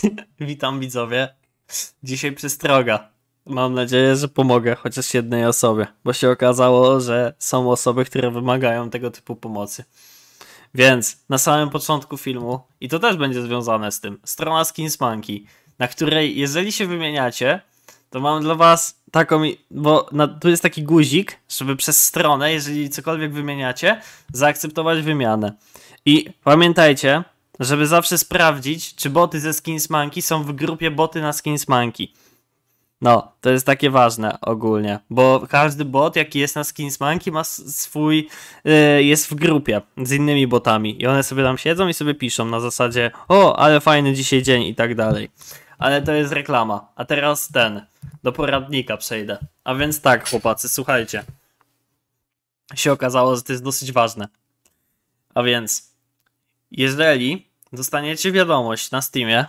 Witam widzowie. Dzisiaj przystroga. Mam nadzieję, że pomogę chociaż jednej osobie, bo się okazało, że są osoby, które wymagają tego typu pomocy. Więc na samym początku filmu, i to też będzie związane z tym, strona Skinsmanki, na której jeżeli się wymieniacie, to mam dla was taką, bo na, tu jest taki guzik, żeby przez stronę, jeżeli cokolwiek wymieniacie, zaakceptować wymianę. I pamiętajcie, żeby zawsze sprawdzić, czy boty ze Skinsmanki są w grupie boty na Skinsmanki. No, to jest takie ważne ogólnie, bo każdy bot, jaki jest na Skinsmanki, ma swój, yy, jest w grupie z innymi botami i one sobie tam siedzą i sobie piszą na zasadzie o, ale fajny dzisiaj dzień i tak dalej. Ale to jest reklama. A teraz ten, do poradnika przejdę. A więc tak, chłopacy, słuchajcie. Się okazało, że to jest dosyć ważne. A więc, jeżeli dostaniecie wiadomość na Steamie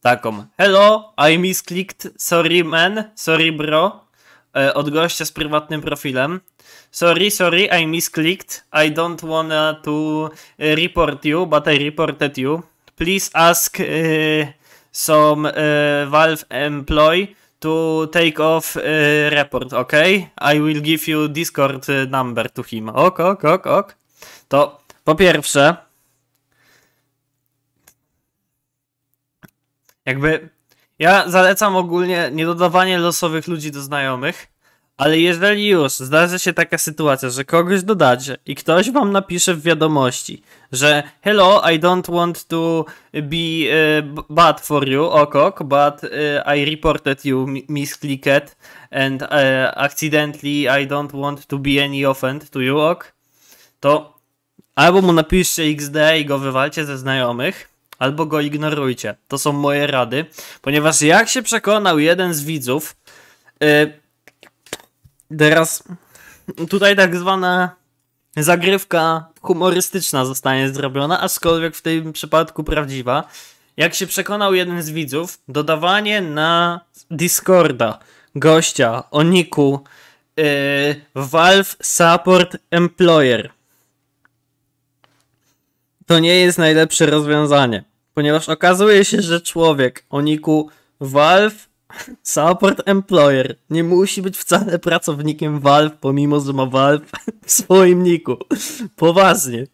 taką Hello, I misclicked, sorry man, sorry bro, e, od gościa z prywatnym profilem. Sorry, sorry, I misclicked. I don't wanna to report you, but I reported you. Please ask e, some e, Valve employee to take off report, ok? I will give you Discord number to him. Ok, ok, ok, ok. To po pierwsze, Jakby ja zalecam ogólnie niedodawanie losowych ludzi do znajomych, ale jeżeli już zdarzy się taka sytuacja, że kogoś dodacie i ktoś wam napisze w wiadomości, że hello, I don't want to be uh, bad for you, okok, but uh, I reported you misclicked and uh, accidentally I don't want to be any offend to you, ok, to albo mu napiszcie XD i go wywalcie ze znajomych, albo go ignorujcie. To są moje rady, ponieważ jak się przekonał jeden z widzów, yy, teraz tutaj tak zwana zagrywka humorystyczna zostanie zrobiona, aczkolwiek w tym przypadku prawdziwa. Jak się przekonał jeden z widzów, dodawanie na Discorda gościa o niku yy, Valve Support Employer to nie jest najlepsze rozwiązanie ponieważ okazuje się, że człowiek o niku Valve Support Employer nie musi być wcale pracownikiem Valve, pomimo że ma Valve w swoim niku. Poważnie.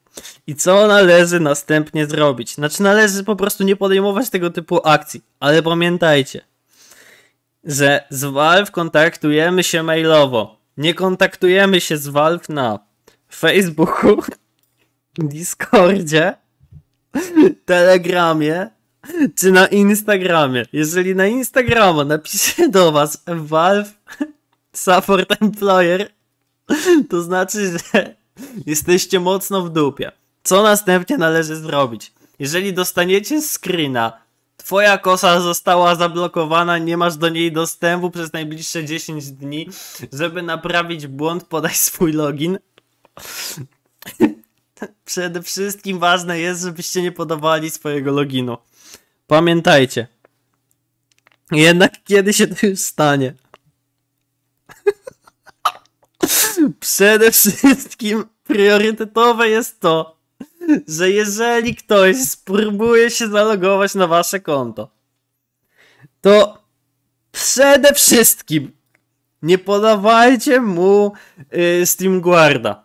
I co należy następnie zrobić? Znaczy, należy po prostu nie podejmować tego typu akcji, ale pamiętajcie, że z Valve kontaktujemy się mailowo. Nie kontaktujemy się z Valve na Facebooku, Discordzie Telegramie czy na Instagramie. Jeżeli na Instagrama napisze do was Valve Support Employer, to znaczy, że jesteście mocno w dupie. Co następnie należy zrobić? Jeżeli dostaniecie screena, twoja kosa została zablokowana, nie masz do niej dostępu przez najbliższe 10 dni, żeby naprawić błąd, podaj swój login. Przede wszystkim ważne jest, żebyście nie podawali swojego loginu. Pamiętajcie. Jednak kiedy się to już stanie? Przede wszystkim priorytetowe jest to, że jeżeli ktoś spróbuje się zalogować na wasze konto, to przede wszystkim nie podawajcie mu y, Guarda.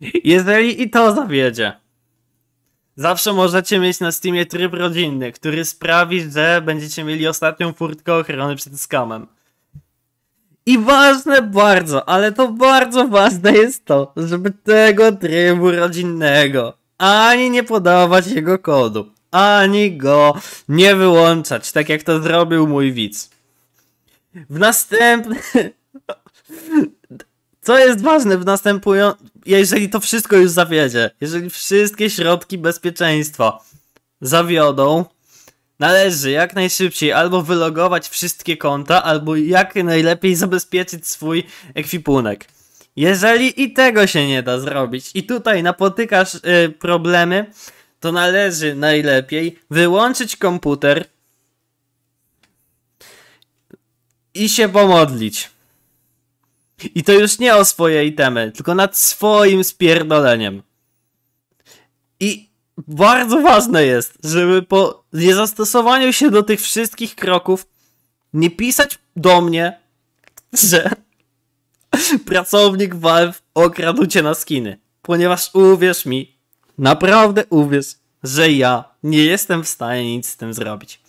Jeżeli i to zawiedzie. Zawsze możecie mieć na Steamie tryb rodzinny, który sprawi, że będziecie mieli ostatnią furtkę ochrony przed skamem. I ważne bardzo, ale to bardzo ważne jest to, żeby tego trybu rodzinnego ani nie podawać jego kodu, ani go nie wyłączać, tak jak to zrobił mój widz. W następnym... Co jest ważne w następującym, jeżeli to wszystko już zawiedzie, jeżeli wszystkie środki bezpieczeństwa zawiodą, należy jak najszybciej albo wylogować wszystkie konta, albo jak najlepiej zabezpieczyć swój ekwipunek. Jeżeli i tego się nie da zrobić i tutaj napotykasz yy, problemy, to należy najlepiej wyłączyć komputer i się pomodlić. I to już nie o swoje itemy, tylko nad swoim spierdoleniem. I bardzo ważne jest, żeby po niezastosowaniu się do tych wszystkich kroków nie pisać do mnie, że pracownik Valve okradł cię na skiny. Ponieważ uwierz mi, naprawdę uwierz, że ja nie jestem w stanie nic z tym zrobić.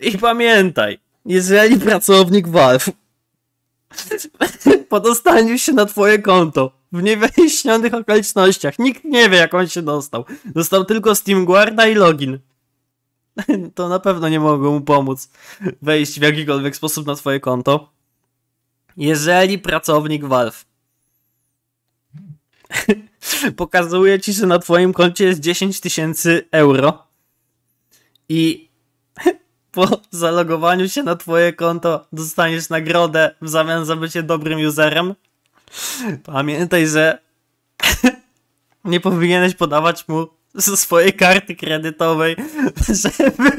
I pamiętaj, jeżeli pracownik Valve po dostaniu się na twoje konto w niewyjaśnionych okolicznościach, nikt nie wie jak on się dostał, dostał tylko Steam Guarda i login, to na pewno nie mogą mu pomóc wejść w jakikolwiek sposób na twoje konto. Jeżeli pracownik Valve pokazuje ci, że na twoim koncie jest 10 tysięcy euro i po zalogowaniu się na twoje konto dostaniesz nagrodę w zamian za bycie dobrym userem. Pamiętaj, że nie powinieneś podawać mu swojej karty kredytowej, żeby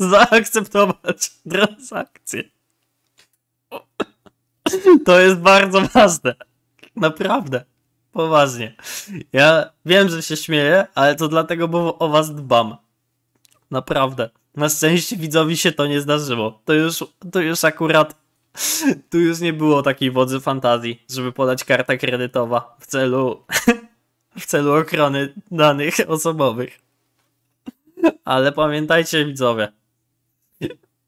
zaakceptować transakcję. To jest bardzo ważne. Naprawdę. Poważnie. Ja wiem, że się śmieję, ale to dlatego, bo o was dbam. Naprawdę. Na szczęście widzowi się to nie zdarzyło. To już, to już akurat, tu już nie było takiej wodzy fantazji, żeby podać karta kredytowa w celu, w celu ochrony danych osobowych. Ale pamiętajcie widzowie,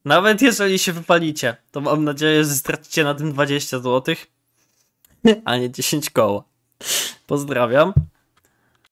nawet jeżeli się wypalicie, to mam nadzieję, że stracicie na tym 20 zł, a nie 10 koła. Pozdrawiam.